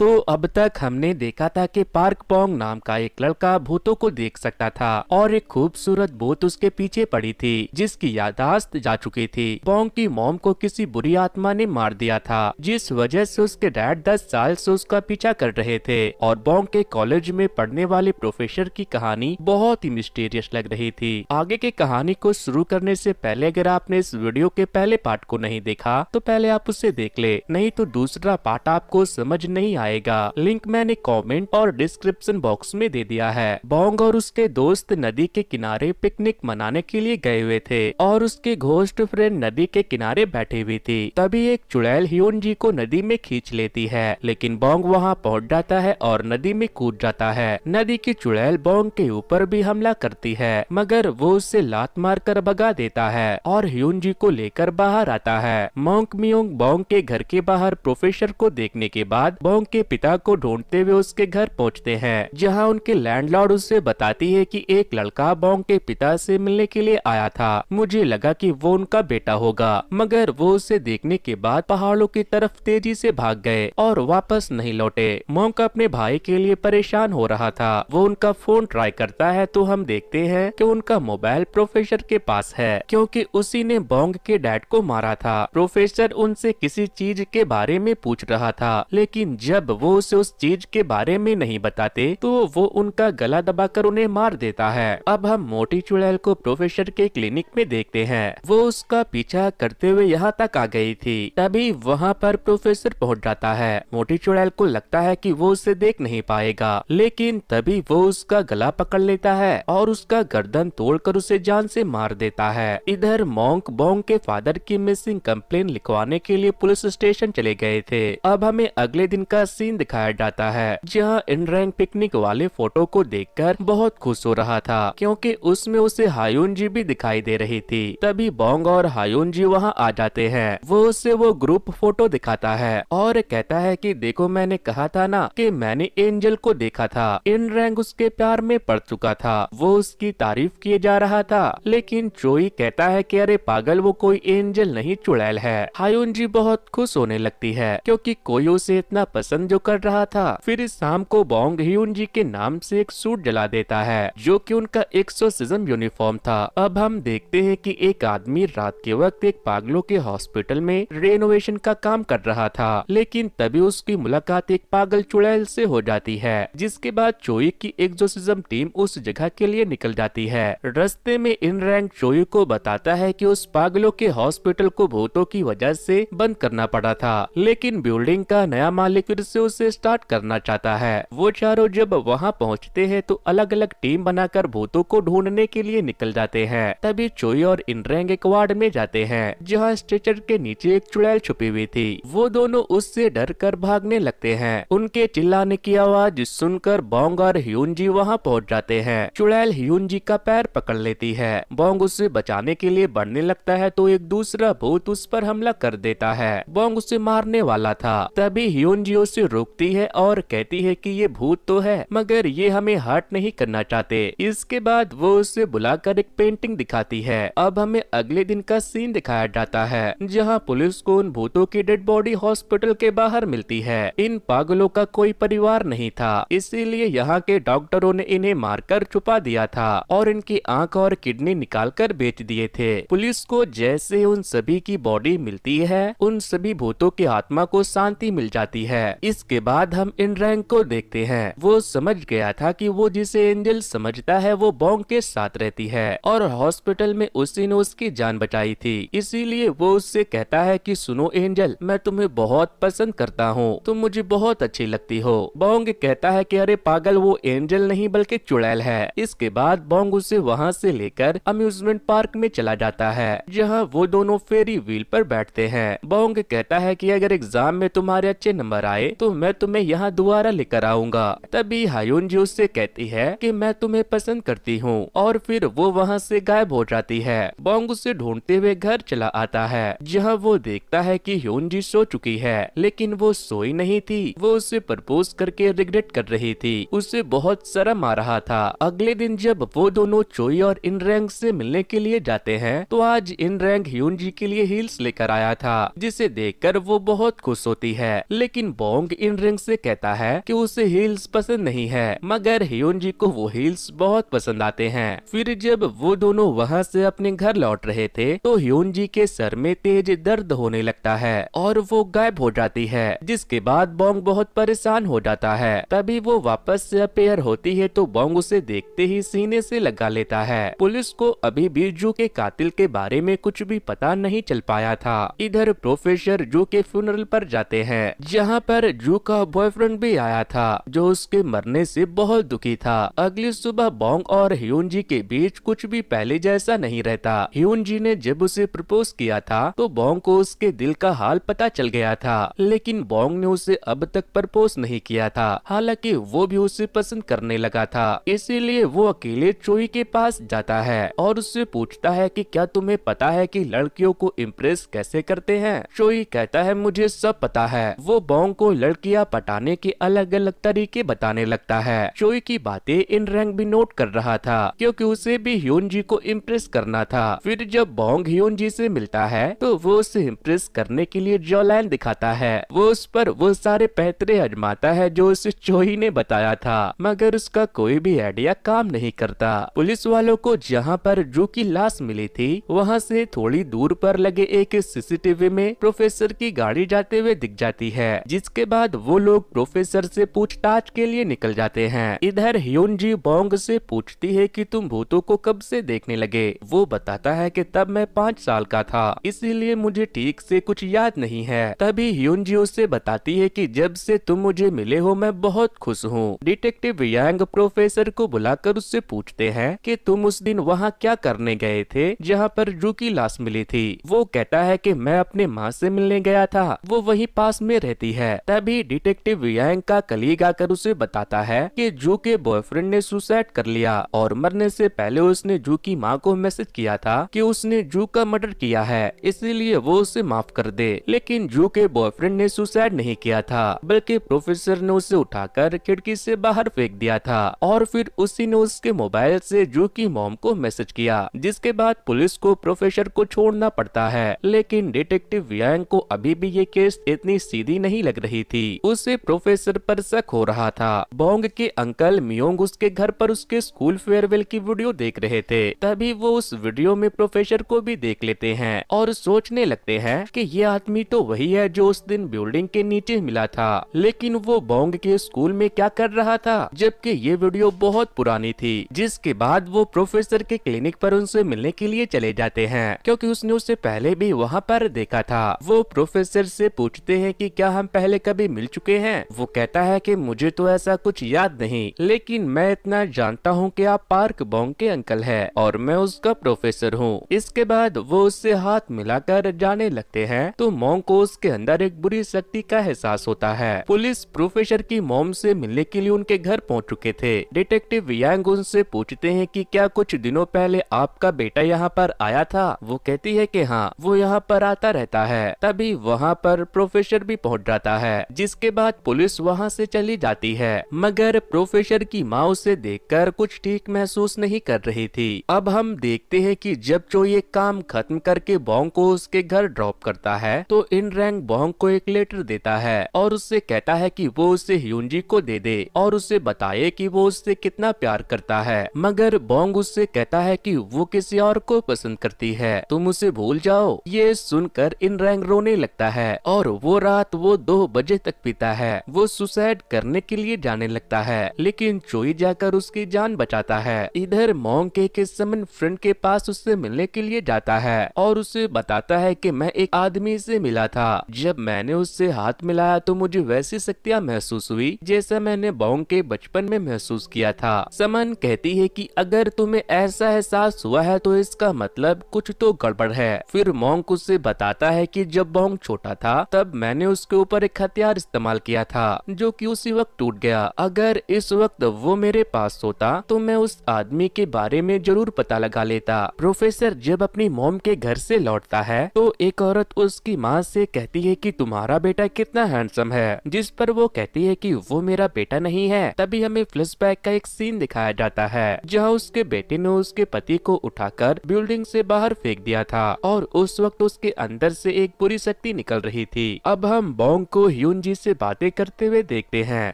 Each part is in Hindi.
तो अब तक हमने देखा था कि पार्क पोंग नाम का एक लड़का भूतों को देख सकता था और एक खूबसूरत भूत उसके पीछे पड़ी थी जिसकी यादाश्त जा चुकी थी पोंग की मोम को किसी बुरी आत्मा ने मार दिया था जिस वजह से उसके डैड दस साल से उसका पीछा कर रहे थे और पोंग के कॉलेज में पढ़ने वाले प्रोफेसर की कहानी बहुत ही मिस्टेरियस लग रही थी आगे की कहानी को शुरू करने ऐसी पहले अगर आपने इस वीडियो के पहले पार्ट को नहीं देखा तो पहले आप उसे देख ले नहीं तो दूसरा पार्ट आपको समझ नहीं आया आएगा लिंक मैंने कमेंट और डिस्क्रिप्शन बॉक्स में दे दिया है बोंग और उसके दोस्त नदी के किनारे पिकनिक मनाने के लिए गए हुए थे और उसके घोस्ट फ्रेंड नदी के किनारे बैठी हुई थी तभी एक चुड़ैल ह्यून जी को नदी में खींच लेती है लेकिन बोंग वहाँ पहुँच जाता है और नदी में कूद जाता है नदी की चुड़ैल बोंग के ऊपर भी हमला करती है मगर वो उससे लात मार कर भगा देता है और ह्यून जी को लेकर बाहर आता है मोंग मियोंग बोंग के घर के बाहर प्रोफेसर को देखने के बाद बोंग के उसके पिता को ढूंढते हुए उसके घर पहुंचते हैं जहां उनके लैंडलॉर्ड उससे बताती है कि एक लड़का बॉन्ग के पिता से मिलने के लिए आया था मुझे लगा कि वो उनका बेटा होगा मगर वो उसे देखने के बाद पहाड़ों की तरफ तेजी से भाग गए और वापस नहीं लौटे मोंक अपने भाई के लिए परेशान हो रहा था वो उनका फोन ट्राई करता है तो हम देखते है की उनका मोबाइल प्रोफेसर के पास है क्यूँकी उसी ने बोंग के डैड को मारा था प्रोफेसर उनसे किसी चीज के बारे में पूछ रहा था लेकिन जब जब वो उसे उस चीज के बारे में नहीं बताते तो वो उनका गला दबाकर उन्हें मार देता है अब हम मोटी चुड़ैल को प्रोफेसर के क्लिनिक में देखते हैं वो उसका पीछा करते हुए यहाँ तक आ गई थी तभी वहाँ पर प्रोफेसर पहुँच जाता है मोटी चुड़ैल को लगता है की वो उसे देख नहीं पाएगा लेकिन तभी वो उसका गला पकड़ लेता है और उसका गर्दन तोड़ उसे जान से मार देता है इधर मोंग बोंग के फादर की मिसिंग कंप्लेन लिखवाने के लिए पुलिस स्टेशन चले गए थे अब हमें अगले दिन का सीन दिखाया जाता है जहाँ इनरैंग पिकनिक वाले फोटो को देखकर बहुत खुश हो रहा था क्योंकि उसमें उसे हायून जी भी दिखाई दे रही थी तभी बोंग और हायुन जी वहाँ आ जाते हैं वो उससे वो ग्रुप फोटो दिखाता है और कहता है कि देखो मैंने कहा था ना कि मैंने एंजल को देखा था इन रैंग उसके प्यार में पड़ चुका था वो उसकी तारीफ किए जा रहा था लेकिन चोई कहता है कि अरे पागल वो कोई एंजल नहीं चुड़ैल है हायून जी बहुत खुश होने लगती है क्योंकि कोई उसे इतना पसंद जो कर रहा था फिर इस शाम को बोंग ह्यून जी के नाम से एक सूट जला देता है जो कि उनका एक्सोसिज्म यूनिफॉर्म था अब हम देखते हैं कि एक आदमी रात के वक्त एक पागलों के हॉस्पिटल में रेनोवेशन का काम कर रहा था लेकिन तभी उसकी मुलाकात एक पागल चुड़ैल से हो जाती है जिसके बाद चोई की एक्सोसिज्म टीम उस जगह के लिए निकल जाती है रस्ते में इन रैंक चोई को बताता है की उस पागलों के हॉस्पिटल को भूतों की वजह से बंद करना पड़ा था लेकिन बिल्डिंग का नया मालिक फिर से उसे स्टार्ट करना चाहता है वो चारों जब वहाँ पहुँचते हैं तो अलग अलग टीम बनाकर भूतों को ढूंढने के लिए निकल जाते हैं तभी चोई और इंद्रेंग एक वार्ड में जाते हैं जहाँ स्ट्रेचर के नीचे एक चुड़ैल छुपी हुई थी वो दोनों उससे डर कर भागने लगते है उनके चिल्लाने की आवाज सुनकर बोंग और ह्यून जी वहाँ पहुँच जाते हैं चुड़ैल ह्यून जी का पैर पकड़ लेती है बोंग उसे बचाने के लिए बढ़ने लगता है तो एक दूसरा भूत उस पर हमला कर देता है बोंग उसे मारने वाला था तभी ह्यून जी उसे उसे रोकती है और कहती है कि ये भूत तो है मगर ये हमें हर्ट नहीं करना चाहते इसके बाद वो उसे बुलाकर एक पेंटिंग दिखाती है अब हमें अगले दिन का सीन दिखाया जाता है जहाँ पुलिस को उन भूतों की डेड बॉडी हॉस्पिटल के बाहर मिलती है इन पागलों का कोई परिवार नहीं था इसीलिए यहाँ के डॉक्टरों ने इन्हें मारकर छुपा दिया था और इनकी आंख और किडनी निकाल कर बेच दिए थे पुलिस को जैसे उन सभी की बॉडी मिलती है उन सभी भूतों की आत्मा को शांति मिल जाती है इसके बाद हम इन रैंक को देखते हैं वो समझ गया था कि वो जिसे एंजल समझता है वो बॉन्ग के साथ रहती है और हॉस्पिटल में उसी ने उसकी जान बचाई थी इसीलिए वो उससे कहता है कि सुनो एंजल मैं तुम्हें बहुत पसंद करता हूँ तुम मुझे बहुत अच्छी लगती हो बोंग कहता है की अरे पागल वो एंजल नहीं बल्कि चुड़ैल है इसके बाद बोंग उसे वहाँ ऐसी लेकर अम्यूजमेंट पार्क में चला जाता है जहाँ वो दोनों फेरी व्हील पर बैठते हैं बोंग कहता है कि अगर एग्जाम में तुम्हारे अच्छे नंबर आए तो मैं तुम्हें यहाँ दोबारा लेकर आऊँगा तभी हायून जी उससे कहती है कि मैं तुम्हें पसंद करती हूँ और फिर वो वहाँ से गायब हो जाती है बोंग उसे ढूंढते हुए घर चला आता है जहाँ वो देखता है कि ह्यून जी सो चुकी है लेकिन वो सोई नहीं थी वो उसे प्रपोज करके रिग्रेट कर रही थी उसे बहुत शर्म आ रहा था अगले दिन जब वो दोनों चोई और इन रैंग से मिलने के लिए जाते हैं तो आज इन रैंग ह्यून जी के लिए हील्स लेकर आया था जिसे देखकर वो बहुत खुश होती है लेकिन बोंग जोंग इन रिंग से कहता है कि उसे हील्स पसंद नहीं है मगर हियोन जी को वो हील्स बहुत पसंद आते हैं फिर जब वो दोनों वहाँ से अपने घर लौट रहे थे तो हियोन जी के सर में तेज दर्द होने लगता है और वो गायब हो जाती है जिसके बाद बोंग बहुत परेशान हो जाता है तभी वो वापस से अपेयर होती है तो बोंग उसे देखते ही सीने से लगा लेता है पुलिस को अभी जू के कातिल के बारे में कुछ भी पता नहीं चल पाया था इधर प्रोफेसर जू के फ्यूनरल पर जाते हैं जहाँ पर में जू का बॉयफ्रेंड भी आया था जो उसके मरने से बहुत दुखी था अगली सुबह बोंग और ह्यून जी के बीच कुछ भी पहले जैसा नहीं रहता ह्यून जी ने जब उसे प्रपोज किया था तो बोंग को उसके दिल का हाल पता चल गया था लेकिन बोंग ने उसे अब तक प्रपोज नहीं किया था हालांकि वो भी उसे पसंद करने लगा था इसीलिए वो अकेले चोई के पास जाता है और उससे पूछता है कि क्या तुम्हे पता है कि लड़कियों को इम्प्रेस कैसे करते हैं चोई कहता है मुझे सब पता है वो बोंग को लड़कियां पटाने के अलग अलग तरीके बताने लगता है चोई की बातें इन रैंक भी नोट कर रहा था क्योंकि उसे भी ह्यून जी को इम्प्रेस करना था फिर जब बोंग ह्यून जी से मिलता है तो वो उसे इम्प्रेस करने के लिए जोलैन दिखाता है वो उस पर वो सारे पैतरे अजमाता है जो उसे चोही ने बताया था मगर उसका कोई भी आइडिया काम नहीं करता पुलिस वालों को जहाँ पर जू की लाश मिली थी वहाँ से थोड़ी दूर पर लगे एक सीसीटीवी में प्रोफेसर की गाड़ी जाते हुए दिख जाती है जिसके बाद वो लोग प्रोफेसर से पूछताछ के लिए निकल जाते हैं इधर ह्यून जी बोंग से पूछती है कि तुम भूतों को कब से देखने लगे वो बताता है कि तब मैं पाँच साल का था इसीलिए मुझे ठीक से कुछ याद नहीं है तभी ह्यून जी उसे बताती है कि जब से तुम मुझे मिले हो मैं बहुत खुश हूँ डिटेक्टिव यांग प्रोफेसर को बुलाकर उससे पूछते हैं की तुम उस दिन वहाँ क्या करने गए थे जहाँ पर जू की लाश मिली थी वो कहता है की मैं अपने माँ ऐसी मिलने गया था वो वही पास में रहती है तब तभी डिटेक्टिव यांग का कलीग आकर उसे बताता है कि जू के बॉयफ्रेंड ने सुसाइड कर लिया और मरने से पहले उसने जू की माँ को मैसेज किया था कि उसने जू का मर्डर किया है इसीलिए वो उसे माफ कर दे लेकिन जू के बॉयफ्रेंड ने सुसाइड नहीं किया था बल्कि प्रोफेसर ने उसे उठाकर खिड़की से बाहर फेंक दिया था और फिर उसी ने उसके मोबाइल से जू की मॉम को मैसेज किया जिसके बाद पुलिस को प्रोफेसर को छोड़ना पड़ता है लेकिन डिटेक्टिव यांग को अभी भी ये केस इतनी सीधी नहीं लग रही थी उसे प्रोफेसर पर शक हो रहा था बोंग के अंकल मियोंग उसके घर पर उसके स्कूल फेयरवेल की वीडियो देख रहे थे तभी वो उस वीडियो में प्रोफेसर को भी देख लेते हैं और सोचने लगते है की ये आदमी तो वही है जो उस दिन बिल्डिंग के नीचे मिला था लेकिन वो बोंग के स्कूल में क्या कर रहा था जबकि ये वीडियो बहुत पुरानी थी जिसके बाद वो प्रोफेसर के क्लिनिक पर उनसे मिलने के लिए चले जाते हैं क्योंकि उसने उससे पहले भी वहाँ पर देखा था वो प्रोफेसर से पूछते हैं कि क्या हम पहले कभी भी मिल चुके हैं वो कहता है कि मुझे तो ऐसा कुछ याद नहीं लेकिन मैं इतना जानता हूँ कि आप पार्क बोंग के अंकल है और मैं उसका प्रोफेसर हूँ इसके बाद वो उससे हाथ मिलाकर जाने लगते हैं तो मोंग को उसके अंदर एक बुरी शक्ति का एहसास होता है पुलिस प्रोफेसर की मोम से मिलने के लिए उनके घर पहुँच चुके थे डिटेक्टिव यांग उनसे पूछते है की क्या कुछ दिनों पहले आपका बेटा यहाँ पर आया था वो कहती है की हाँ वो यहाँ पर आता रहता है तभी वहाँ पर प्रोफेसर भी पहुँच जाता है जिसके बाद पुलिस वहाँ से चली जाती है मगर प्रोफेसर की माँ उसे देखकर कुछ ठीक महसूस नहीं कर रही थी अब हम देखते हैं कि जब जो ये काम खत्म करके बॉन्ग को उसके घर ड्रॉप करता है तो इन रैंक बोंग को एक लेटर देता है और उससे कहता है कि वो उसे ह्यूनजी को दे दे और उसे बताए कि वो उससे कितना प्यार करता है मगर बोंग उससे कहता है कि वो किसी और को पसंद करती है तुम उसे भूल जाओ ये सुनकर इन रैंग रोने लगता है और वो रात वो दो बजे तक पीता है वो सुसाइड करने के लिए जाने लगता है लेकिन चोई जाकर उसकी जान बचाता है इधर मोंग के समन फ्रेंड के पास उससे मिलने के लिए जाता है और उसे बताता है कि मैं एक आदमी से मिला था जब मैंने उससे हाथ मिलाया तो मुझे वैसी शक्तियाँ महसूस हुई जैसा मैंने बोंग के बचपन में महसूस किया था समन कहती है कि अगर तुम्हें ऐसा एहसास हुआ है तो इसका मतलब कुछ तो गड़बड़ है फिर मोंग उससे बताता है कि जब बोंग छोटा था तब मैंने उसके ऊपर एक हत्या हथियार इस्तेमाल किया था जो कि उसी वक्त टूट गया अगर इस वक्त वो मेरे पास होता तो मैं उस आदमी के बारे में जरूर पता लगा लेता प्रोफेसर जब अपनी मोम के घर से लौटता है तो एक औरत उसकी माँ से कहती है कि तुम्हारा बेटा कितना हैंडसम है जिस पर वो कहती है कि वो मेरा बेटा नहीं है तभी हमें फ्लैशबैक का एक सीन दिखाया जाता है जहाँ उसके बेटे ने उसके पति को उठाकर बिल्डिंग से बाहर फेंक दिया था और उस वक्त उसके अंदर से एक बुरी शक्ति निकल रही थी अब हम बोंग को ह्यू अर्जुन जी से बातें करते हुए देखते हैं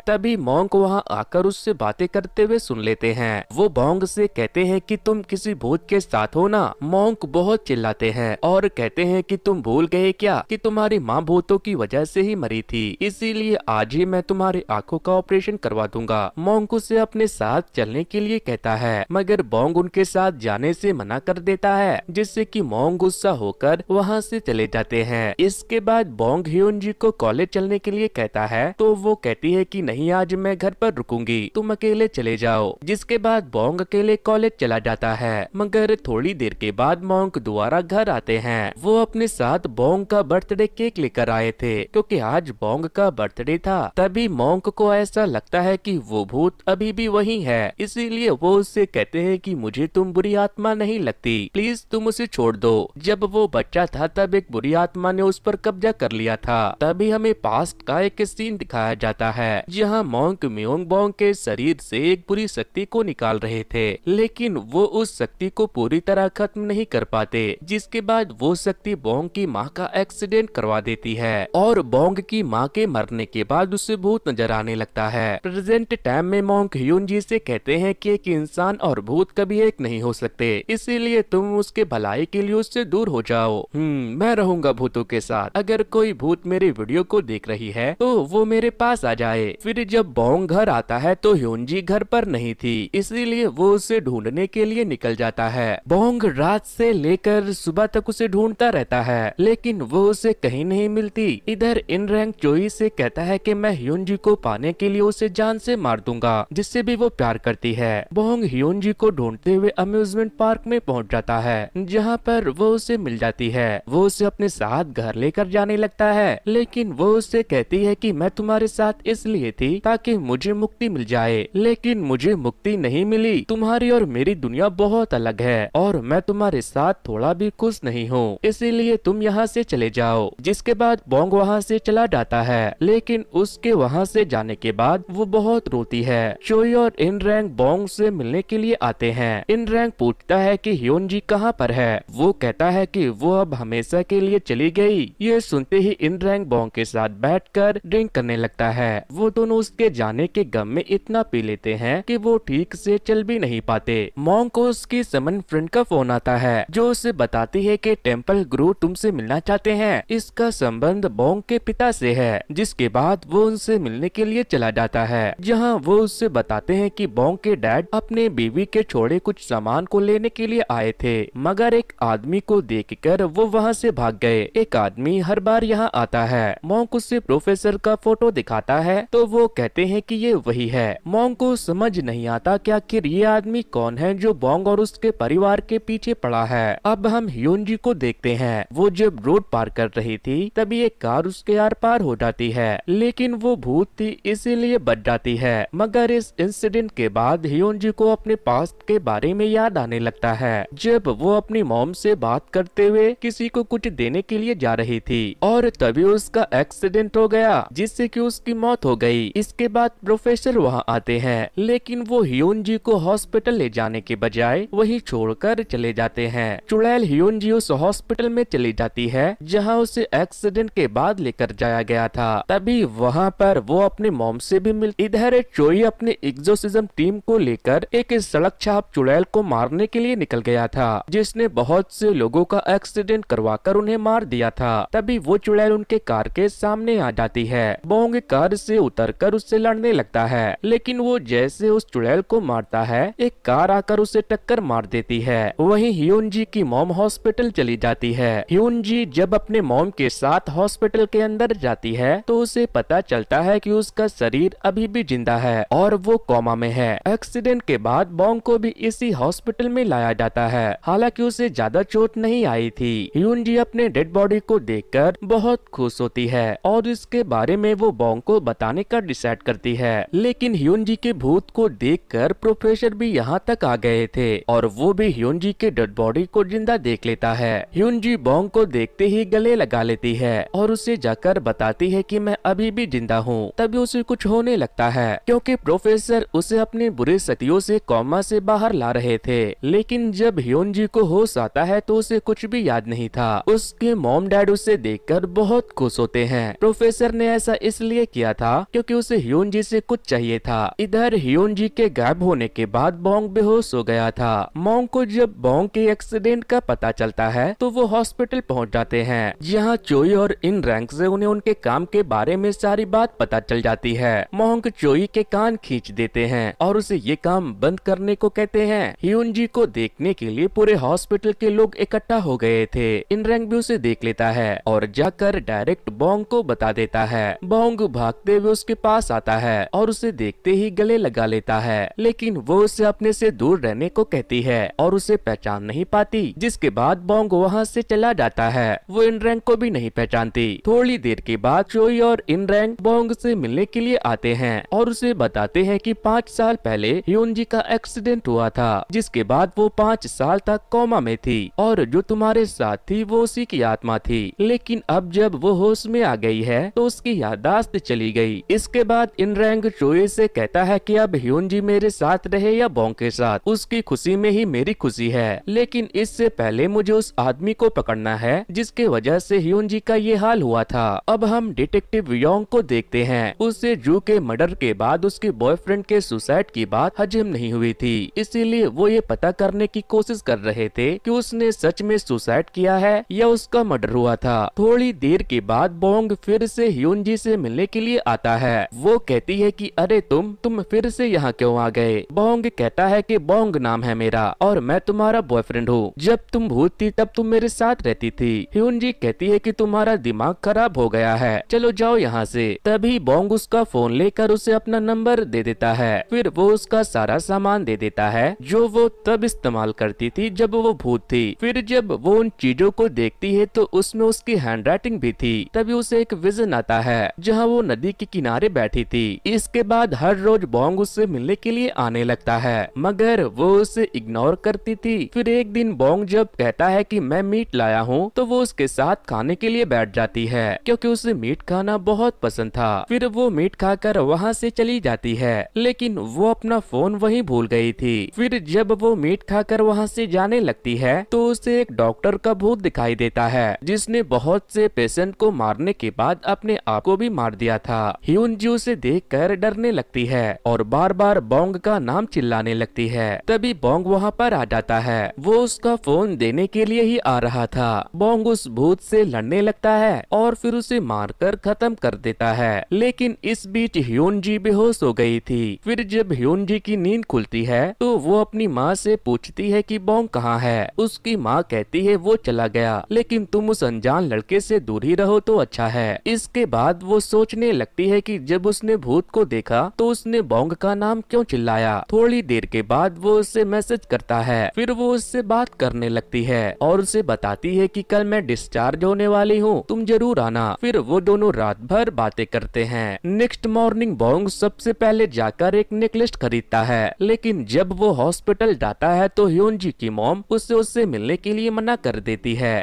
तभी मोंग वहाँ आकर उससे बातें करते हुए सुन लेते हैं वो बोंग से कहते हैं कि तुम किसी भूत के साथ हो ना मोंग बहुत चिल्लाते हैं और कहते हैं कि तुम भूल गए क्या कि तुम्हारी माँ भूतों की वजह से ही मरी थी इसीलिए आज ही मैं तुम्हारी आँखों का ऑपरेशन करवा दूंगा मोंग उसे अपने साथ चलने के लिए कहता है मगर बोंग उनके साथ जाने से मना कर देता है जिससे कि मोंग गुस्सा होकर वहाँ से चले जाते हैं इसके बाद बोंग ह्यून जी को कॉलेज चलने के लिए कहता है तो वो कहती है कि नहीं आज मैं घर पर रुकूंगी तुम अकेले चले जाओ जिसके बाद बोंग अकेले कॉलेज चला जाता है मगर थोड़ी देर के बाद मोंग दोबारा घर आते हैं वो अपने साथ बोंग का बर्थडे केक लेकर आए थे क्योंकि आज बोंग का बर्थडे था तभी मोंग को ऐसा लगता है कि वो भूत अभी भी वही है इसीलिए वो उससे कहते हैं कि मुझे तुम बुरी आत्मा नहीं लगती प्लीज तुम उसे छोड़ दो जब वो बच्चा था तब एक बुरी आत्मा ने उस पर कब्जा कर लिया था तभी हमें पास कास्ट का एक सीन दिखाया जाता है जहाँ मोंग म्योंग बोंग के शरीर से एक बुरी शक्ति को निकाल रहे थे लेकिन वो उस शक्ति को पूरी तरह खत्म नहीं कर पाते जिसके बाद वो शक्ति बोंग की माँ का एक्सीडेंट करवा देती है और बोंग की माँ के मरने के बाद उसे भूत नजर आने लगता है प्रेजेंट टाइम में मोंग ह्यून जी से कहते हैं कि एक इंसान और भूत कभी एक नहीं हो सकते इसीलिए तुम उसके भलाई के लिए उससे दूर हो जाओ हम्म, मैं रहूंगा भूतों के साथ अगर कोई भूत मेरी वीडियो को देख रही रही है तो वो मेरे पास आ जाए फिर जब बोंग घर आता है तो ह्यूनजी घर पर नहीं थी इसीलिए वो उसे ढूंढने के लिए निकल जाता है बोंग रात से लेकर सुबह तक उसे ढूंढता रहता है लेकिन वो उसे कहीं नहीं मिलती इधर इन रैंक चोई से कहता है कि मैं ह्यूनजी को पाने के लिए उसे जान से मार दूंगा जिससे भी वो प्यार करती है बोंग ह्यूनजी को ढूंढते हुए अम्यूजमेंट पार्क में पहुँच जाता है जहाँ पर वो उसे मिल जाती है वो उसे अपने साथ घर लेकर जाने लगता है लेकिन वो उसे कहती है कि मैं तुम्हारे साथ इसलिए थी ताकि मुझे मुक्ति मिल जाए लेकिन मुझे मुक्ति नहीं मिली तुम्हारी और मेरी दुनिया बहुत अलग है और मैं तुम्हारे साथ थोड़ा भी खुश नहीं हूँ इसीलिए तुम यहाँ से चले जाओ जिसके बाद बोंग वहाँ से चला जाता है लेकिन उसके वहाँ से जाने के बाद वो बहुत रोती है चोई और इन रैंक बोंग से मिलने के लिए आते हैं इन रैंक पूछता है कि ह्योन जी कहाँ पर है वो कहता है कि वो अब हमेशा के लिए चली गई ये सुनते ही इन रैंक बोंग के साथ बैठ कर ड्रिंक करने लगता है वो दोनों उसके जाने के गम में इतना पी लेते हैं कि वो ठीक से चल भी नहीं पाते मोंग को उसकी समन फ्रेंड का फोन आता है जो उसे बताती है कि टेम्पल गुरु तुमसे मिलना चाहते हैं इसका संबंध बोंग के पिता से है जिसके बाद वो उनसे मिलने के लिए चला जाता है जहाँ वो उससे बताते हैं कि बोंग के डैड अपने बीवी के छोड़े कुछ सामान को लेने के लिए आए थे मगर एक आदमी को देख कर वो वहाँ से भाग गए एक आदमी हर बार यहाँ आता है मोंग उससे प्रोफेसर का फोटो दिखाता है तो वो कहते हैं कि ये वही है मोंग को समझ नहीं आता कि आखिर ये आदमी कौन है जो बोंग और उसके परिवार के पीछे पड़ा है अब हम ह्यून जी को देखते हैं वो जब रोड पार कर रही थी तभी एक कार उसके आर पार हो जाती है लेकिन वो भूत थी इसीलिए बच जाती है मगर इस इंसिडेंट के बाद ह्यून जी को अपने पास्ट के बारे में याद आने लगता है जब वो अपनी मोम से बात करते हुए किसी को कुछ देने के लिए जा रही थी और तभी उसका एक्सीडेंट हो गया जिससे कि उसकी मौत हो गई इसके बाद प्रोफेसर वहां आते हैं लेकिन वो ह्यून जी को हॉस्पिटल ले जाने के बजाय वही छोड़कर चले जाते हैं चुड़ैल ह्यून जी उस हॉस्पिटल में चली जाती है जहाँ उसे एक्सीडेंट के बाद लेकर जाया गया था तभी वहाँ पर वो अपने मोम ऐसी भी मिल इधर चोई अपने एग्जोसिज्म टीम को लेकर एक सड़क छाप चुड़ैल को मारने के लिए निकल गया था जिसने बहुत से लोगों का एक्सीडेंट करवाकर उन्हें मार दिया था तभी वो चुड़ैल उनके कार के सामने आ जाती है बोंग कार से उतरकर उससे लड़ने लगता है लेकिन वो जैसे उस चुड़ैल को मारता है एक कार आकर उसे टक्कर मार देती है वहीं जी की मोम हॉस्पिटल चली जाती है ह्यून जी जब अपने मोम के साथ हॉस्पिटल के अंदर जाती है तो उसे पता चलता है की उसका शरीर अभी भी जिंदा है और वो कोमा में है एक्सीडेंट के बाद बोंग को भी इसी हॉस्पिटल में लाया जाता है हालांकि उसे ज्यादा चोट नहीं आई थी ह्यून जी अपने डेड बॉडी को देखकर बहुत खुश होती है और के बारे में वो बॉन्ग को बताने का डिसाइड करती है लेकिन ह्यून जी के भूत को देखकर प्रोफेसर भी यहाँ तक आ गए थे और वो भी ह्यून जी के डेड बॉडी को जिंदा देख लेता है ह्यून जी बॉन्ग को देखते ही गले लगा लेती है और उसे जाकर बताती है की मैं अभी भी जिंदा हूँ तभी उसे कुछ होने लगता है क्यूँकी प्रोफेसर उसे अपने बुरे सतियों से कौमा से बाहर ला रहे थे लेकिन जब ह्यून जी को होश आता है तो उसे कुछ भी याद नहीं था उसके मोम डैड उसे देखकर बहुत खुश होते हैं प्रोफेसर प्रोफेसर ने ऐसा इसलिए किया था क्योंकि उसे ह्यून जी से कुछ चाहिए था इधर ह्यून जी के गायब होने के बाद बोंग बेहोश हो गया था मोंग को जब बोंग के एक्सीडेंट का पता चलता है तो वो हॉस्पिटल पहुंच जाते हैं यहाँ चोई और इन रैंक से उन्हें उनके काम के बारे में सारी बात पता चल जाती है मोंग चोई के कान खींच देते हैं और उसे ये काम बंद करने को कहते हैं ह्यून जी को देखने के लिए पूरे हॉस्पिटल के लोग इकट्ठा हो गए थे इन रैंक भी उसे देख लेता है और जाकर डायरेक्ट बोंग को बता देता है बोंग भागते हुए उसके पास आता है और उसे देखते ही गले लगा लेता है लेकिन वो उसे अपने से दूर रहने को कहती है और उसे पहचान नहीं पाती जिसके बाद बोंग वहाँ से चला जाता है वो इनरैंग को भी नहीं पहचानती थोड़ी देर के बाद चोई और इनरैंग बोंग से मिलने के लिए आते हैं और उसे बताते हैं कि पाँच साल पहले जी का एक्सीडेंट हुआ था जिसके बाद वो पाँच साल तक कोमा में थी और जो तुम्हारे साथ थी वो उसी की आत्मा थी लेकिन अब जब वो होश में आ गई है है तो उसकी यादाश्त चली गई इसके बाद इनरैंग चोए से कहता है कि अब ह्यून जी मेरे साथ रहे या बॉन्ग के साथ उसकी खुशी में ही मेरी खुशी है लेकिन इससे पहले मुझे उस आदमी को पकड़ना है जिसके वजह से ह्यून जी का ये हाल हुआ था अब हम डिटेक्टिव योंग को देखते हैं उससे जू के मर्डर के बाद उसके बॉयफ्रेंड के सुसाइड की बात हजम नहीं हुई थी इसीलिए वो ये पता करने की कोशिश कर रहे थे कि उसने सच में सुसाइड किया है या उसका मर्डर हुआ था थोड़ी देर के बाद बोंग फिर से ह्यून जी से मिलने के लिए आता है वो कहती है कि अरे तुम तुम फिर से यहाँ क्यों आ गए बोंग कहता है कि बोंग नाम है मेरा और मैं तुम्हारा बॉयफ्रेंड हूँ जब तुम भूत थी तब तुम मेरे साथ रहती थी ह्यून जी कहती है कि तुम्हारा दिमाग खराब हो गया है चलो जाओ यहाँ से तभी बोंग उसका फोन लेकर उसे अपना नंबर दे देता है फिर वो उसका सारा सामान दे देता है जो वो तब इस्तेमाल करती थी जब वो भूत थी फिर जब वो उन चीजों को देखती है तो उसमें उसकी हैंडराइटिंग भी थी तभी उसे एक विजन नजर आता है जहाँ वो नदी के किनारे बैठी थी इसके बाद हर रोज बोंग उससे मिलने के लिए आने लगता है मगर वो उसे इग्नोर करती थी फिर एक दिन बोंग जब कहता है कि मैं मीट लाया हूँ तो वो उसके साथ खाने के लिए बैठ जाती है क्योंकि उसे मीट खाना बहुत पसंद था फिर वो मीट खाकर वहाँ से चली जाती है लेकिन वो अपना फोन वहीं भूल गई थी फिर जब वो मीट खाकर वहाँ से जाने लगती है तो उसे एक डॉक्टर का भूत दिखाई देता है जिसने बहुत से पेशेंट को मारने के बाद अपने आप को भी मार दिया था ह्यून जी उसे देख कर डरने लगती है और बार बार बोंग का नाम चिल्लाने लगती है तभी बोंग वहाँ पर आ जाता है वो उसका फोन देने के लिए ही आ रहा था बोंग उस भूत से लड़ने लगता है और फिर उसे मारकर खत्म कर देता है लेकिन इस बीच ह्यून जी बेहोश हो गई थी फिर जब ह्यून जी की नींद खुलती है तो वो अपनी माँ से पूछती है कि बोंग कहाँ है उसकी माँ कहती है वो चला गया लेकिन तुम उस अनजान लड़के से दूर ही रहो तो अच्छा है इसके बाद वो सोचने लगती है कि जब उसने भूत को देखा तो उसने बोंग का नाम क्यों चिल्लाया थोड़ी देर के बाद वो उससे मैसेज करता है फिर वो उससे बात करने लगती है और उसे बताती है कि कल मैं डिस्चार्ज होने वाली हूँ तुम जरूर आना फिर वो दोनों रात भर बातें करते हैं नेक्स्ट मॉर्निंग बोंग सबसे पहले जाकर एक नेकलेस खरीदता है लेकिन जब वो हॉस्पिटल जाता है तो जी की मोम उसे उससे मिलने के लिए मना कर देती है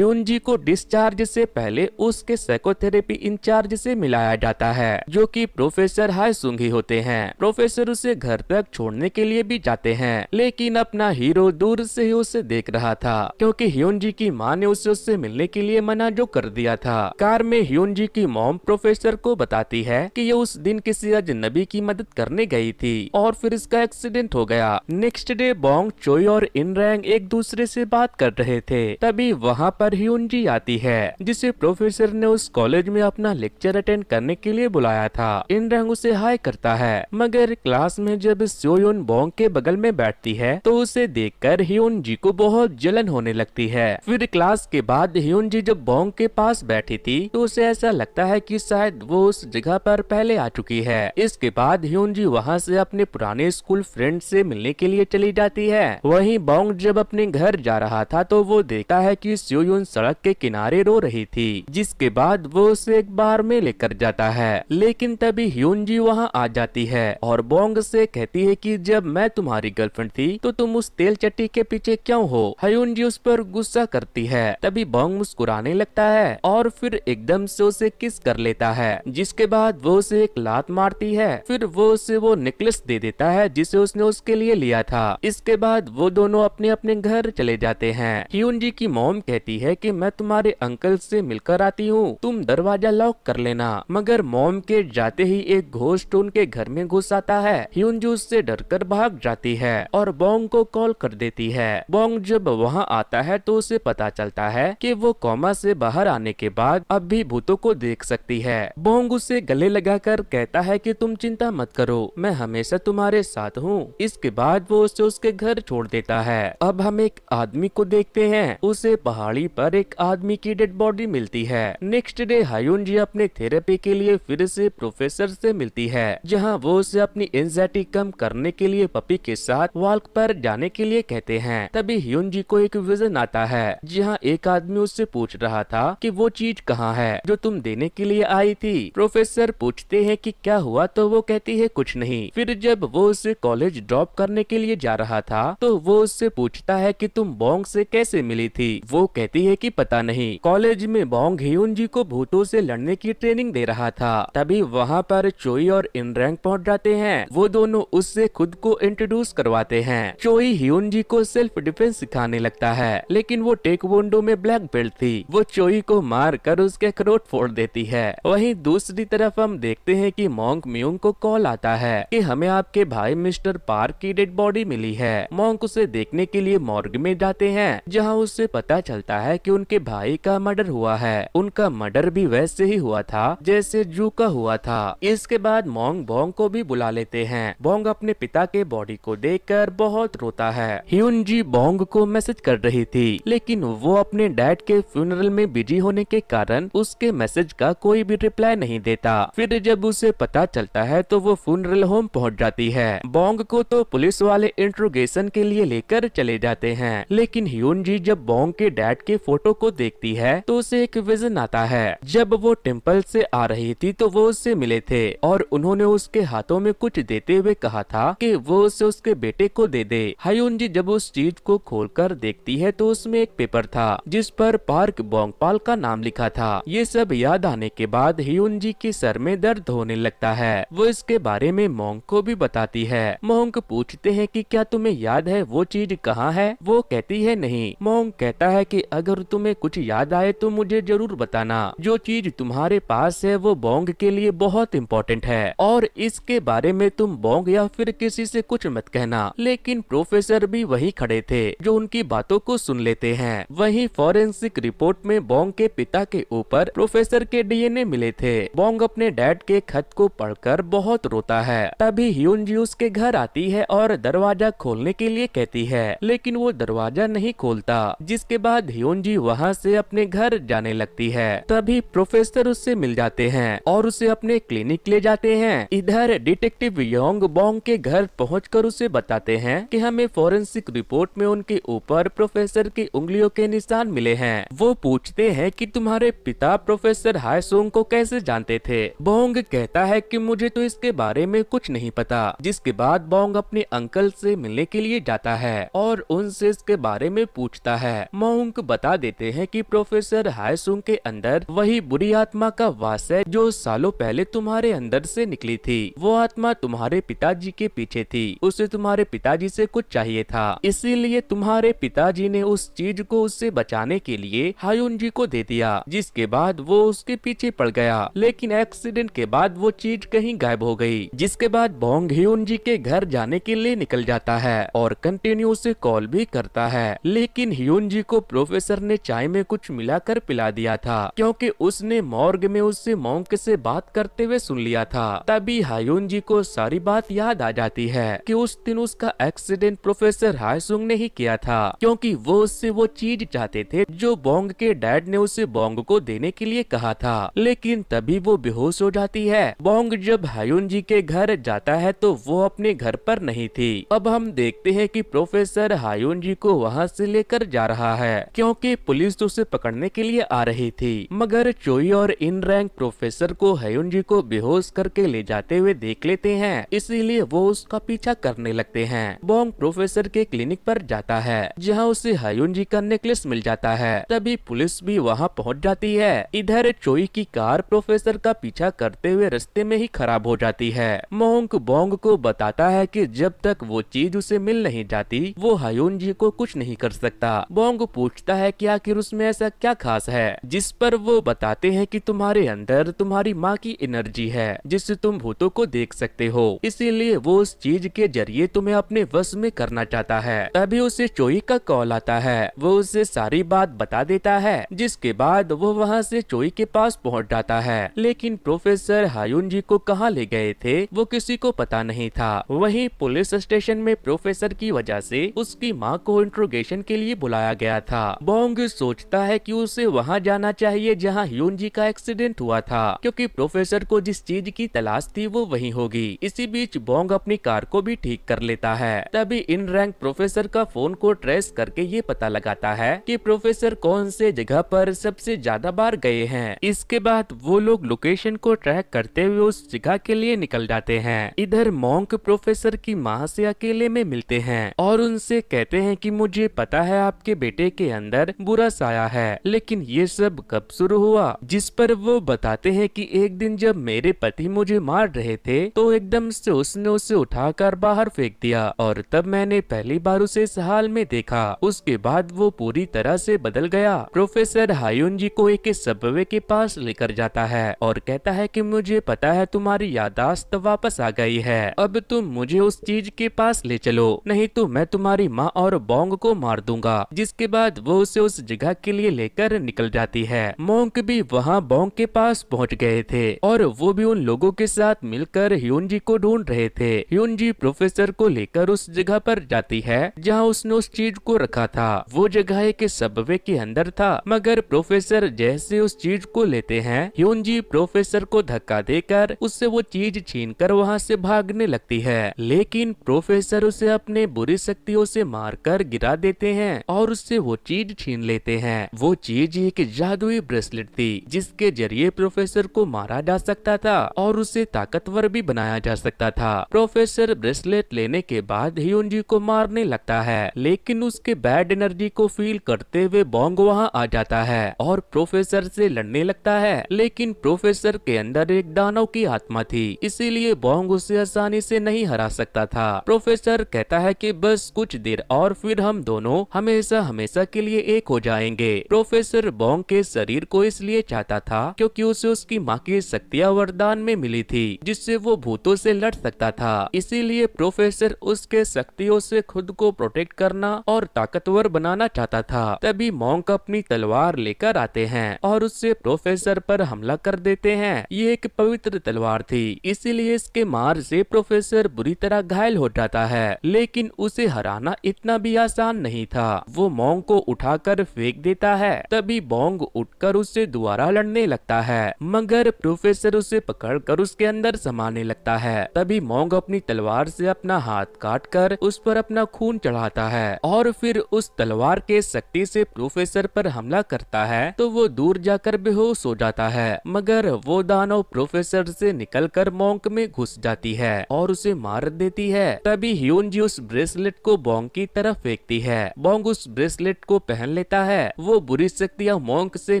जी को डिस्चार्ज से पहले उसके साइकोथेरेपी इंचार्ज से मिलाया जाता है जो कि प्रोफेसर हाय सुंगी होते हैं प्रोफेसर उसे घर तक छोड़ने के लिए भी जाते हैं लेकिन अपना हीरो दूर से ही उसे देख रहा था क्योंकि ह्यून जी की माँ ने उसे उससे मिलने के लिए मना जो कर दिया था कार में ह्यून जी की मोम प्रोफेसर को बताती है कि ये उस दिन किसी अजनबी की मदद करने गयी थी और फिर इसका एक्सीडेंट हो गया नेक्स्ट डे बोंग चोई और रैंग एक दूसरे से बात कर रहे थे तभी वहाँ पर ह्यून जी आती है जिसे प्रोफेसर ने उस कॉलेज में अपना लेक्चर अटेंड करने के लिए बुलाया था इनरंग उसे हाई करता है मगर क्लास में जब सोयोन बोंग के बगल में बैठती है तो उसे देख कर ह्यून जी को बहुत जलन होने लगती है फिर क्लास के बाद ह्यून जी जब बोंग के पास बैठी थी तो उसे ऐसा लगता है की शायद वो उस जगह पर पहले आ चुकी है इसके बाद ह्यून जी वहाँ से अपने पुराने स्कूल फ्रेंड से मिलने के लिए चली जाती है वहीं बोंग जब अपने घर जा रहा था तो वो देखता है कि सोयुन सड़क के किनारे रो रही थी जिसके बाद वो उसे एक बार में लेकर जाता है लेकिन तभी ह्यूनजी वहाँ आ जाती है और बोंग से कहती है कि जब मैं तुम्हारी गर्लफ्रेंड थी तो तुम उस तेल चट्टी के पीछे क्यों हो ह्यून जी उस पर गुस्सा करती है तभी बोंग मुस्कुराने लगता है और फिर एकदम से उसे किस कर लेता है जिसके बाद वो उसे एक लात मारती है फिर वो उसे वो नेकलेस दे देता है जिसे उसने उसके लिए लिया था इसके बाद वो दोनों अपने अपने घर चले जाते हैं ह्यून जी की मोम कहती है की मैं तुम्हारे अंकल से मिलकर आती हूँ तुम दरवाजा लॉक कर लेना मगर मोम के जाते ही एक घोष्ट उनके घर में घुस आता है ह्यूनजू उससे डरकर भाग जाती है और बोंग को कॉल कर देती है बोंग जब वहाँ आता है तो उसे पता चलता है की वो कौमा ऐसी बाहर आने के बाद अब भी भूतों को देख सकती है बोंग उसे गले कर कहता है की तुम चिंता मत करो मैं हमेशा तुम्हारे साथ हूँ इसके बाद वो उसे उसके घर छोड़ देता है अब हम एक आदमी को देखते हैं उसे पहाड़ी पर एक आदमी की डेड बॉडी मिलती है नेक्स्ट डे हायुन जी अपने थेरेपी के लिए फिर से प्रोफेसर से मिलती है जहां वो उसे अपनी एंजाइटी कम करने के लिए पपी के साथ वॉक पर जाने के लिए कहते हैं तभी ह्यून जी को एक विजन आता है जहाँ एक आदमी उससे पूछ रहा था कि वो चीज कहाँ है जो तुम देने के लिए आई थी प्रोफेसर पूछते है की क्या हुआ तो वो कहती है कुछ नहीं फिर जब वो उसे कॉलेज ड्रॉप करने के लिए जा रहा था तो वो उससे पूछता है की तुम बोंग ऐसी कैसे मिली थी वो कहती है की पता नहीं कॉलेज में बोंग जी को भूतों से लड़ने की ट्रेनिंग दे रहा था तभी वहाँ पर चोई और इनरैंक पहुँच जाते हैं वो दोनों उससे खुद को इंट्रोड्यूस करवाते हैं चोई ह्यून जी को सेल्फ डिफेंस सिखाने लगता है लेकिन वो टेकवोंडो में ब्लैक बेल्ट थी वो चोई को मार कर उसके खरोट फोड़ देती है वही दूसरी तरफ हम देखते है की मोंग म्यूंग को कॉल आता है की हमें आपके भाई मिस्टर पार्क की डेड बॉडी मिली है मोंग उसे देखने के लिए मॉर्ग में जाते हैं जहाँ उससे पता चलता है की उनके भाई का मर्डर हुआ है उनका मर्डर भी वैसे ही हुआ था जैसे जू का हुआ था इसके बाद मोंग बोंग को भी बुला लेते हैं बोंग अपने पिता के बॉडी को देख बहुत रोता है ह्यून जी बोंग को मैसेज कर रही थी लेकिन वो अपने डैड के फ्यूनरल में बिजी होने के कारण उसके मैसेज का कोई भी रिप्लाई नहीं देता फिर जब उसे पता चलता है तो वो फ्यूनरल होम पहुंच जाती है बोंग को तो पुलिस वाले इंट्रोगेशन के लिए लेकर चले जाते हैं लेकिन ह्यून जी जब बोंग के डैड के फोटो को देखती है तो उसे एक विजन आता है जब वो वो टेम्पल से आ रही थी तो वो उससे मिले थे और उन्होंने उसके हाथों में कुछ देते हुए कहा था कि वो उसे उसके बेटे को दे दे हायुन जी जब उस चीज को खोलकर देखती है तो उसमें एक पेपर था जिस पर पार्क बोंगपाल का नाम लिखा था ये सब याद आने के बाद हयुन जी के सर में दर्द होने लगता है वो इसके बारे में मोंग को भी बताती है मोंग पूछते है की क्या तुम्हे याद है वो चीज कहाँ है वो कहती है नहीं मोंग कहता है की अगर तुम्हे कुछ याद आए तो मुझे जरूर बताना जो चीज तुम्हारे पास है वो बोंग के लिए बहुत इम्पोर्टेंट है और इसके बारे में तुम बोंग या फिर किसी से कुछ मत कहना लेकिन प्रोफेसर भी वही खड़े थे जो उनकी बातों को सुन लेते हैं वही फॉरेंसिक रिपोर्ट में बोंग के पिता के ऊपर प्रोफेसर के डीएनए मिले थे बोंग अपने डैड के खत को पढ़कर बहुत रोता है तभी ह्यूनजी उसके घर आती है और दरवाजा खोलने के लिए कहती है लेकिन वो दरवाजा नहीं खोलता जिसके बाद ह्यूनजी वहाँ से अपने घर जाने लगती है तभी प्रोफेसर प्रोफेसर उससे मिल जाते हैं और उसे अपने क्लिनिक ले जाते हैं इधर डिटेक्टिव योंग बोंग के घर पहुँच उसे बताते हैं की हमें फोरेंसिक रिपोर्ट में उनके ऊपर प्रोफेसर की उंगलियों के निशान मिले हैं वो पूछते हैं की तुम्हारे पिता प्रोफेसर सोंग को कैसे जानते थे बोंग कहता है कि मुझे तो इसके बारे में कुछ नहीं पता जिसके बाद बोंग अपने अंकल से मिलने के लिए जाता है और उनसे इसके बारे में पूछता है मोंग बता देते हैं कि प्रोफेसर हायसुंग के अंदर वही बुरी आत्मा का वास है जो सालों पहले तुम्हारे अंदर से निकली थी वो आत्मा तुम्हारे पिताजी के पीछे थी उसे तुम्हारे पिताजी से कुछ चाहिए था इसीलिए तुम्हारे पिताजी ने उस चीज को उससे बचाने के लिए हायुन जी को दे दिया जिसके बाद वो उसके पीछे पड़ गया लेकिन एक्सीडेंट के बाद वो चीज कहीं गायब हो गयी जिसके बाद बोंग ह्यून जी के घर जाने के लिए निकल जाता है और कंटिन्यू उसे कॉल भी करता है लेकिन ह्यून जी को प्रोफेसर ने चाय में कुछ मिलाकर पिला दिया था क्योंकि उसने मॉर्ग में उससे मोंक से बात करते हुए सुन लिया था तभी हायुन जी को सारी बात याद आ जाती है कि उस दिन उसका एक्सीडेंट प्रोफेसर हायसुंग ने ही किया था क्योंकि वो उससे वो चीज चाहते थे जो बोंग के डैड ने उसे बोंग को देने के लिए कहा था लेकिन तभी वो बेहोश हो जाती है बोंग जब हायुन जी के घर जाता है तो वो अपने घर पर नहीं थी अब हम देखते है की प्रोफेसर हायुन जी को वहाँ ऐसी लेकर जा रहा है क्यूँकी पुलिस उसे पकड़ने के लिए आ रही थी मगर चोई और इन रैंक प्रोफेसर को हयुन जी को बेहोश करके ले जाते हुए देख लेते हैं इसीलिए वो उसका पीछा करने लगते हैं बॉम्ब प्रोफेसर के क्लिनिक पर जाता है जहाँ उसे हयुन जी का नेकलेस मिल जाता है तभी पुलिस भी वहाँ पहुँच जाती है इधर चोई की कार प्रोफेसर का पीछा करते हुए रस्ते में ही खराब हो जाती है मोंग बोंग को बताता है की जब तक वो चीज उसे मिल नहीं जाती वो हयुन जी को कुछ नहीं कर सकता बोंग पूछता है की आखिर उसमें ऐसा क्या खास है जिस पर वो बताते हैं कि तुम्हारे अंदर तुम्हारी माँ की एनर्जी है जिससे तुम भूतों को देख सकते हो इसीलिए वो उस चीज के जरिए तुम्हें अपने वश में करना चाहता है तभी उसे चोई का कॉल आता है वो उसे सारी बात बता देता है जिसके बाद वो वहाँ से चोई के पास पहुँच जाता है लेकिन प्रोफेसर हायुन जी को कहाँ ले गए थे वो किसी को पता नहीं था वही पुलिस स्टेशन में प्रोफेसर की वजह ऐसी उसकी माँ को इंट्रोगेशन के लिए बुलाया गया था बोंग सोचता है की उसे वहाँ जाना चाहिए जहाँ ह्यून जी का एक्सीडेंट हुआ था क्योंकि प्रोफेसर को जिस चीज की तलाश थी वो वही होगी इसी बीच बोंग अपनी कार को भी ठीक कर लेता है तभी इन रैंक प्रोफेसर का फोन को ट्रेस करके ये पता लगाता है की प्रोफेसर कौन से जगह पर सबसे ज्यादा बार गए हैं इसके बाद वो लोग लोकेशन को ट्रैक करते हुए उस जगह के लिए निकल जाते हैं इधर मोंग प्रोफेसर की माँ से अकेले में मिलते हैं और उनसे कहते हैं कि मुझे पता है आपके बेटे के अंदर बुरा साया है लेकिन ये सब कब शुरू हुआ जिस जिस पर वो बताते हैं कि एक दिन जब मेरे पति मुझे मार रहे थे तो एकदम से उसने उसे उठाकर बाहर फेंक दिया और तब मैंने पहली बार उसे इस हाल में देखा उसके बाद वो पूरी तरह से बदल गया प्रोफेसर हायुन जी को एक सबवे के पास लेकर जाता है और कहता है की मुझे पता है तुम्हारी यादाश्त वापस आ गई है अब तुम मुझे उस चीज के पास ले चलो नहीं तो मैं तुम्हारी माँ और बोंग को मार दूंगा जिसके बाद वो उसे उस जगह के लिए लेकर निकल जाती है मोंक भी वहाँ वहाँ बोंग के पास पहुँच गए थे और वो भी उन लोगों के साथ मिलकर ह्यून जी को ढूंढ रहे थे ह्यून जी प्रोफेसर को लेकर उस जगह पर जाती है जहाँ उसने उस चीज को रखा था वो जगह एक सबवे के अंदर था मगर प्रोफेसर जैसे उस चीज को लेते हैं ह्यून जी प्रोफेसर को धक्का देकर उससे वो चीज छीन कर वहाँ से भागने लगती है लेकिन प्रोफेसर उसे अपने बुरी शक्तियों से मारकर गिरा देते हैं और उससे वो चीज छीन लेते हैं वो चीज एक जादुई ब्रेसलेट थी जिसके जरिए प्रोफेसर को मारा जा सकता था और उसे ताकतवर भी बनाया जा सकता था प्रोफेसर ब्रेसलेट लेने के बाद ही को मारने लगता है लेकिन उसके बैड एनर्जी को फील करते हुए बोंग वहाँ आ जाता है और प्रोफेसर से लड़ने लगता है लेकिन प्रोफेसर के अंदर एक दानव की आत्मा थी इसीलिए बोंग उसे आसानी से नहीं हरा सकता था प्रोफेसर कहता है कि बस कुछ देर और फिर हम दोनों हमेशा हमेशा के लिए एक हो जाएंगे प्रोफेसर बोंग के शरीर को इसलिए चाहते चाहता था क्योंकि उसे उसकी माँ की शक्तियाँ वरदान में मिली थी जिससे वो भूतों से लड़ सकता था इसीलिए प्रोफेसर उसके शक्तियों से खुद को प्रोटेक्ट करना और ताकतवर बनाना चाहता था तभी मोंग अपनी तलवार लेकर आते हैं और उससे प्रोफेसर पर हमला कर देते हैं ये एक पवित्र तलवार थी इसीलिए इसके मार से प्रोफेसर बुरी तरह घायल हो जाता है लेकिन उसे हराना इतना भी आसान नहीं था वो मोंग को उठाकर फेंक देता है तभी बोंग उठकर उससे दोबारा पलटने लगता है मगर प्रोफेसर उसे पकड़कर उसके अंदर समाने लगता है तभी मोंग अपनी तलवार से अपना हाथ काट कर उस पर अपना खून चढ़ाता है और फिर उस तलवार के शक्ति से प्रोफेसर पर हमला करता है तो वो दूर जाकर बेहोश हो जाता है मगर वो दानव प्रोफेसर से कर मोंग में घुस जाती है और उसे मार देती है तभी ह्यून जी उस ब्रेसलेट को बोंग की तरफ फेंकती है बोंग उस ब्रेसलेट को पहन लेता है वो बुरी शक्तियाँ मोंग से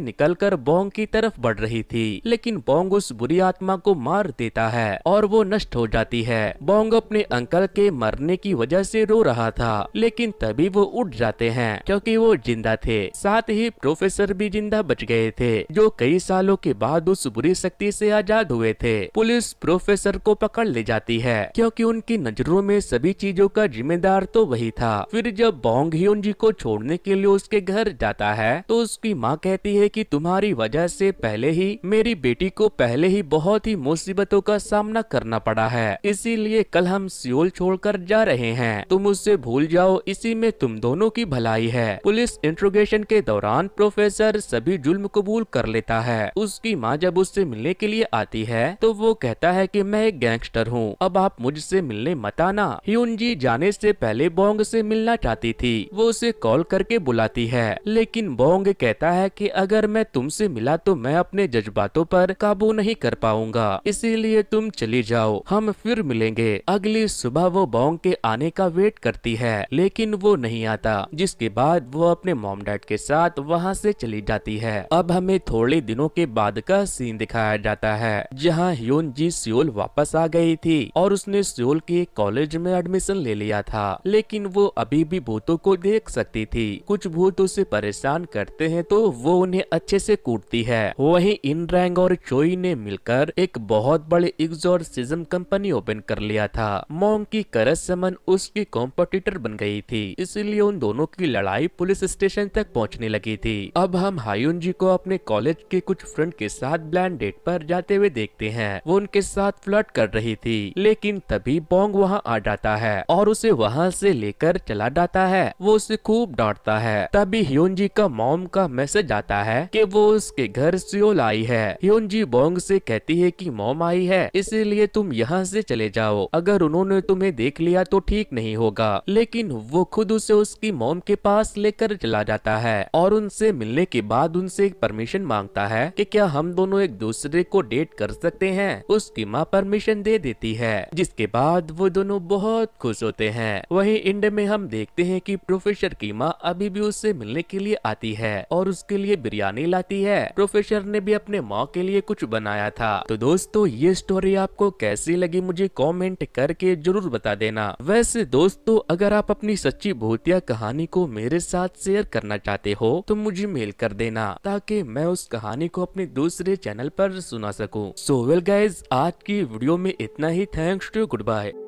निकलकर बोंग की की तरफ बढ़ रही थी लेकिन बोंग उस बुरी आत्मा को मार देता है और वो नष्ट हो जाती है बोंग अपने अंकल के मरने की वजह से रो रहा था लेकिन तभी वो उठ जाते हैं क्योंकि वो जिंदा थे साथ ही प्रोफेसर भी जिंदा बच गए थे जो कई सालों के बाद उस बुरी शक्ति से आजाद हुए थे पुलिस प्रोफेसर को पकड़ ले जाती है क्योंकि उनकी नजरों में सभी चीजों का जिम्मेदार तो वही था फिर जब बोंग ही जी को छोड़ने के लिए उसके घर जाता है तो उसकी माँ कहती है की तुम्हारी वजह से पहले ही मेरी बेटी को पहले ही बहुत ही मुसीबतों का सामना करना पड़ा है इसीलिए कल हम सियोल छोड़कर जा रहे हैं तुम उससे भूल जाओ इसी में तुम दोनों की भलाई है पुलिस इंट्रोगेशन के दौरान प्रोफेसर सभी जुल्म कबूल कर लेता है उसकी माँ जब उससे मिलने के लिए आती है तो वो कहता है की मैं एक गैंगस्टर हूँ अब आप मुझसे मिलने मत आना ह्यून जी जाने से पहले बोंग से मिलना चाहती थी वो उसे कॉल करके बुलाती है लेकिन बोंग कहता है कि अगर मैं तुमसे मिला तो मैं अपने जज्बातों पर काबू नहीं कर पाऊंगा इसीलिए तुम चली जाओ हम फिर मिलेंगे अगली सुबह वो बॉन्ग के आने का वेट करती है लेकिन वो नहीं आता जिसके बाद वो अपने मॉम डैड के साथ वहाँ से चली जाती है अब हमें थोड़े दिनों के बाद का सीन दिखाया जाता है जहाँ ह्यून जी सियोल वापस आ गई थी और उसने सियोल के कॉलेज में एडमिशन ले लिया था लेकिन वो अभी भी भूतों को देख सकती थी कुछ भूत उसे परेशान करते हैं तो वो उन्हें अच्छे से कूटती है है वहीं रैंग और चोई ने मिलकर एक बहुत बड़े एग्जोरसिज्म कंपनी ओपन कर लिया था मोंग की करसमन उसकी कॉम्पिटिटर बन गई थी इसलिए उन दोनों की लड़ाई पुलिस स्टेशन तक पहुंचने लगी थी अब हम हायुन जी को अपने कॉलेज के कुछ फ्रेंड के साथ ब्लैंड डेट पर जाते हुए देखते हैं वो उनके साथ फ्लर्ट कर रही थी लेकिन तभी बोंग वहाँ आ जाता है और उसे वहाँ से लेकर चला जाता है वो उसे खूब डांटता है तभी ह्यून जी का मोम का मैसेज आता है की वो उसके घर सियोल आई है ह्योन बोंग से कहती है कि मोम आई है इसीलिए तुम यहाँ से चले जाओ अगर उन्होंने तुम्हें देख लिया तो ठीक नहीं होगा लेकिन वो खुद उसे उसकी मोम के पास लेकर चला जाता है और उनसे मिलने के बाद उनसे परमिशन मांगता है की क्या हम दोनों एक दूसरे को डेट कर सकते हैं उसकी माँ परमिशन दे देती है जिसके बाद वो दोनों बहुत खुश होते हैं वही इंड में हम देखते हैं कि प्रोफेसर की माँ अभी भी उससे मिलने के लिए आती है और उसके लिए बिरयानी लाती है प्रोफेसर ने भी अपने माँ के लिए कुछ बनाया था तो दोस्तों ये स्टोरी आपको कैसी लगी मुझे कॉमेंट करके जरूर बता देना वैसे दोस्तों अगर आप अपनी सच्ची भूतिया कहानी को मेरे साथ शेयर करना चाहते हो तो मुझे मेल कर देना ताकि मैं उस कहानी को अपने दूसरे चैनल पर सुना सकूं। सो वेल गाइज आज की वीडियो में इतना ही थैंक्स टू गुड बाय